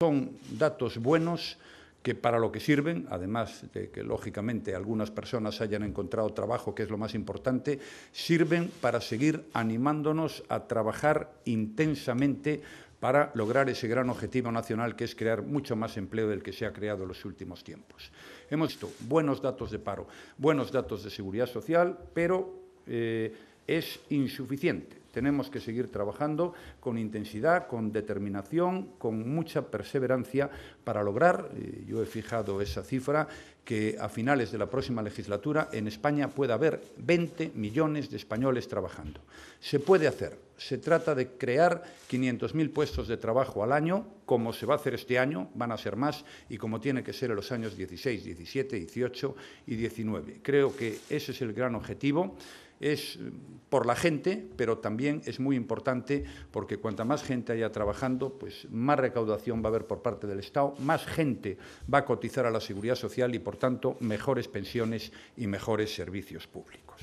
Son datos buenos que para lo que sirven, además de que lógicamente algunas personas hayan encontrado trabajo, que es lo más importante, sirven para seguir animándonos a trabajar intensamente para lograr ese gran objetivo nacional que es crear mucho más empleo del que se ha creado en los últimos tiempos. Hemos visto buenos datos de paro, buenos datos de seguridad social, pero eh, es insuficiente. Tenemos que seguir trabajando con intensidad, con determinación, con mucha perseverancia para lograr, eh, yo he fijado esa cifra, que a finales de la próxima legislatura en España pueda haber 20 millones de españoles trabajando. Se puede hacer. Se trata de crear 500.000 puestos de trabajo al año, como se va a hacer este año, van a ser más y como tiene que ser en los años 16, 17, 18 y 19. Creo que ese es el gran objetivo es eh, por la gente, pero también es muy importante porque cuanta más gente haya trabajando, pues más recaudación va a haber por parte del Estado, más gente va a cotizar a la seguridad social y, por tanto, mejores pensiones y mejores servicios públicos.